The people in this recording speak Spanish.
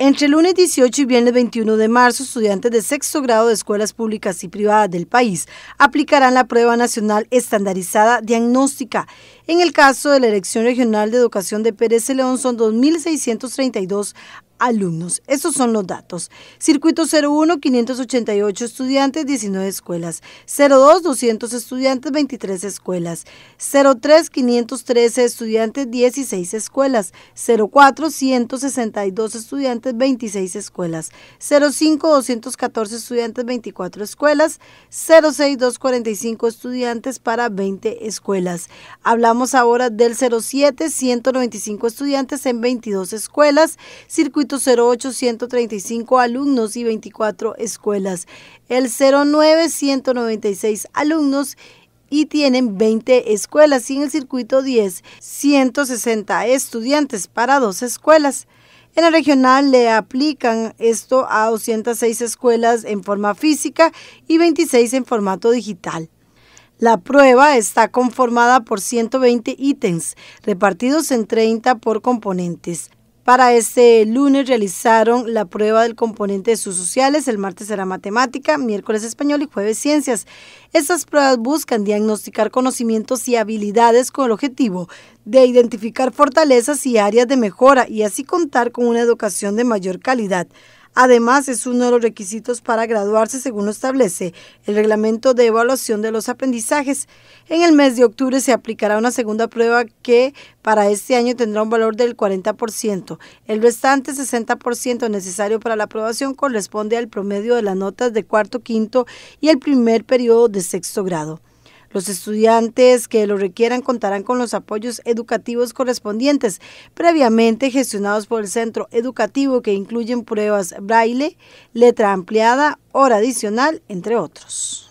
Entre lunes 18 y viernes 21 de marzo, estudiantes de sexto grado de escuelas públicas y privadas del país aplicarán la prueba nacional estandarizada diagnóstica. En el caso de la elección regional de educación de Pérez León son 2.632 alumnos. Estos son los datos. Circuito 01, 588 estudiantes, 19 escuelas. 02, 200 estudiantes, 23 escuelas. 03, 513 estudiantes, 16 escuelas. 04, 162 estudiantes, 26 escuelas. 05, 214 estudiantes, 24 escuelas. 06, 245 estudiantes para 20 escuelas. Hablamos ahora del 07, 195 estudiantes en 22 escuelas. Circuito 108 135 alumnos y 24 escuelas. El 09 196 alumnos y tienen 20 escuelas y en el circuito 10 160 estudiantes para dos escuelas. En la regional le aplican esto a 206 escuelas en forma física y 26 en formato digital. La prueba está conformada por 120 ítems, repartidos en 30 por componentes. Para este lunes realizaron la prueba del componente de sus sociales, el martes será matemática, miércoles español y jueves ciencias. Estas pruebas buscan diagnosticar conocimientos y habilidades con el objetivo de identificar fortalezas y áreas de mejora y así contar con una educación de mayor calidad. Además, es uno de los requisitos para graduarse según establece el reglamento de evaluación de los aprendizajes. En el mes de octubre se aplicará una segunda prueba que para este año tendrá un valor del 40%. El restante 60% necesario para la aprobación corresponde al promedio de las notas de cuarto, quinto y el primer periodo de sexto grado. Los estudiantes que lo requieran contarán con los apoyos educativos correspondientes, previamente gestionados por el centro educativo que incluyen pruebas braille, letra ampliada, hora adicional, entre otros.